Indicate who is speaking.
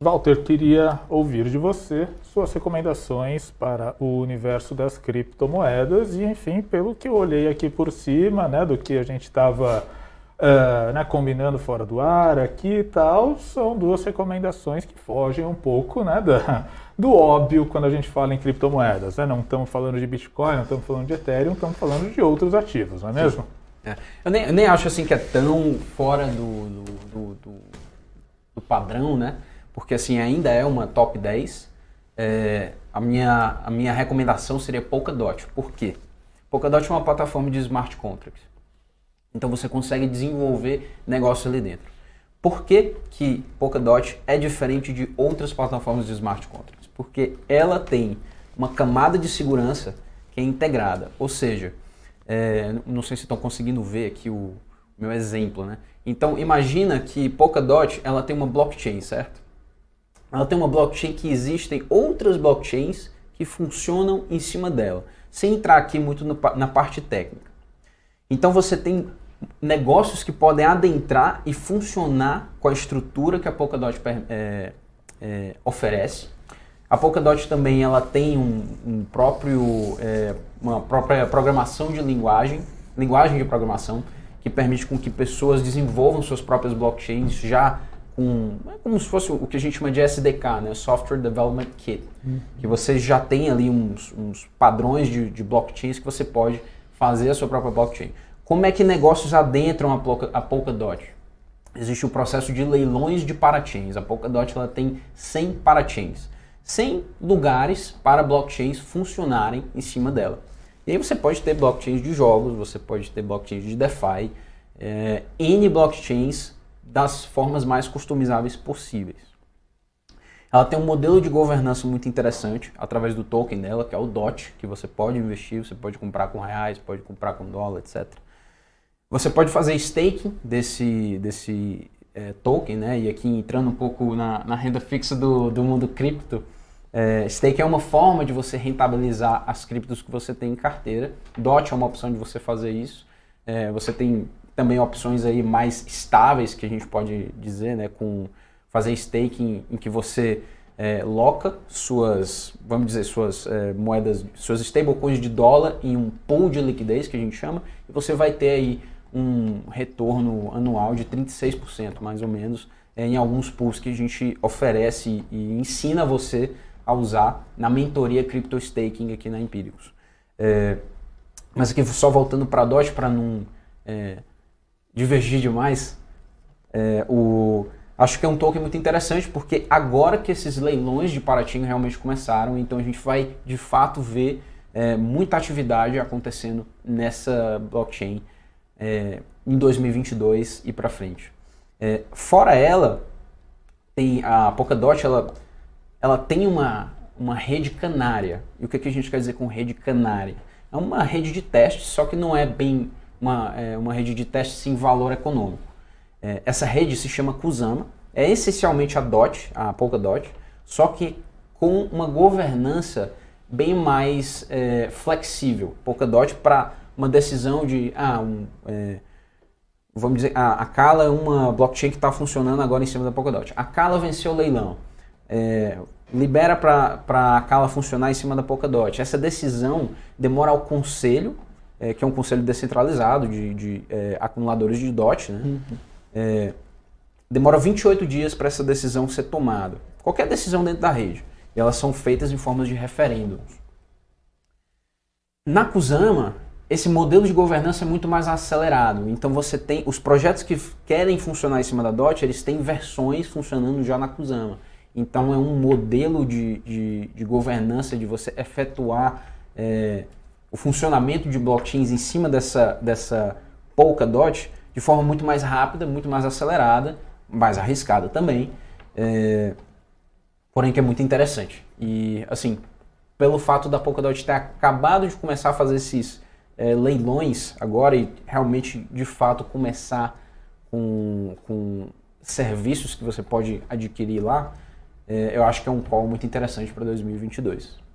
Speaker 1: Walter, queria ouvir de você suas recomendações para o universo das criptomoedas e, enfim, pelo que eu olhei aqui por cima, né, do que a gente estava uh, eh, né, combinando fora do ar aqui e tal, são duas recomendações que fogem um pouco né, da, do óbvio quando a gente fala em criptomoedas. Né? Não estamos falando de Bitcoin, não estamos falando de Ethereum, estamos falando de outros ativos, não é mesmo? É. Eu, nem, eu, nem, acho assim que é tão fora do, do, do, do padrão, né? porque assim ainda é uma top 10, é, a, minha, a minha recomendação seria Polkadot. Por quê? Polkadot é uma plataforma de smart contracts. Então você consegue desenvolver negócio ali dentro. Por que, que Polkadot é diferente de outras plataformas de smart contracts? Porque ela tem uma camada de segurança que é integrada. Ou seja, é, não sei se estão conseguindo ver aqui o meu exemplo, né? Então imagina que Polkadot ela tem uma blockchain, certo? ela tem uma blockchain que existem outras blockchains que funcionam em cima dela, sem entrar aqui muito no, na parte técnica. Então você tem negócios que podem adentrar e funcionar com a estrutura que a Polkadot é, é, oferece. A Polkadot também ela tem um, um próprio, é, uma própria programação de linguagem, linguagem de programação, que permite com que pessoas desenvolvam suas próprias blockchains já com é como se fosse o que a gente chama de SDK, né? Software Development Kit, uhum. que você já tem ali uns, uns padrões de, de, blockchains que você pode fazer a sua própria blockchain. Como é que negócios adentram a, Polka, a Polkadot? Existe o processo de leilões de parachains. A Polkadot ela tem 100 parachains, 100 lugares para blockchains funcionarem em cima dela. E aí você pode ter blockchains de jogos, você pode ter blockchains de DeFi, é, N blockchains das formas mais customizáveis possíveis. Ela tem um modelo de governança muito interessante através do token dela, que é o DOT, que você pode investir, você pode comprar com reais, pode comprar com dólar, etc. Você pode fazer staking desse, desse é, token, né? E aqui entrando um pouco na, na renda fixa do, do mundo cripto, é, stake é uma forma de você rentabilizar as criptos que você tem em carteira. DOT é uma opção de você fazer isso. É, você tem também opções aí mais estáveis que a gente pode dizer, né, com fazer staking em que você é, loca suas, vamos dizer, suas é, moedas, suas stablecoins de dólar em um pool de liquidez que a gente chama, e você vai ter aí um retorno anual de 36%, mais ou menos, é, em alguns pools que a gente oferece e ensina você a usar na mentoria Crypto Staking aqui na Empíricos. É, mas aqui só voltando para a Doge para não é, divergir demais, é, o, acho que é um token muito interessante, porque agora que esses leilões de Paratinho realmente começaram, então a gente vai de fato ver é, muita atividade acontecendo nessa blockchain é, em 2022 e para frente. É, fora ela, tem a Polkadot, ela, ela tem uma, uma rede canária. E o que, que a gente quer dizer com rede canária? É uma rede de testes, só que não é bem uma, é, uma rede de teste sem valor econômico. É, essa rede se chama Kusama, é essencialmente a DOT, a Polkadot, só que com uma governança bem mais é, flexível. Polkadot para uma decisão de, ah, um, é, vamos dizer, a, ah, a Kala é uma blockchain que está funcionando agora em cima da Polkadot. A Kala venceu o leilão. É, libera para a Kala funcionar em cima da Polkadot. Essa decisão demora ao conselho é, que é um conselho descentralizado de, de é, acumuladores de DOT, né? Uhum. É, demora 28 dias para essa decisão ser tomada. Qualquer decisão dentro da rede. E elas são feitas em formas de referêndums. Na Kusama, esse modelo de governança é muito mais acelerado. Então você tem os projetos que querem funcionar em cima da DOT, eles têm versões funcionando já na Kusama. Então é um modelo de, de, de governança de você efetuar é, o funcionamento de blockchains em cima dessa, dessa Polkadot de forma muito mais rápida, muito mais acelerada, mais arriscada também, é, porém que é muito interessante. E, assim, pelo fato da Polkadot ter acabado de começar a fazer esses é, leilões agora e realmente, de fato, começar com, com serviços que você pode adquirir lá, é, eu acho que é um call muito interessante para 2022.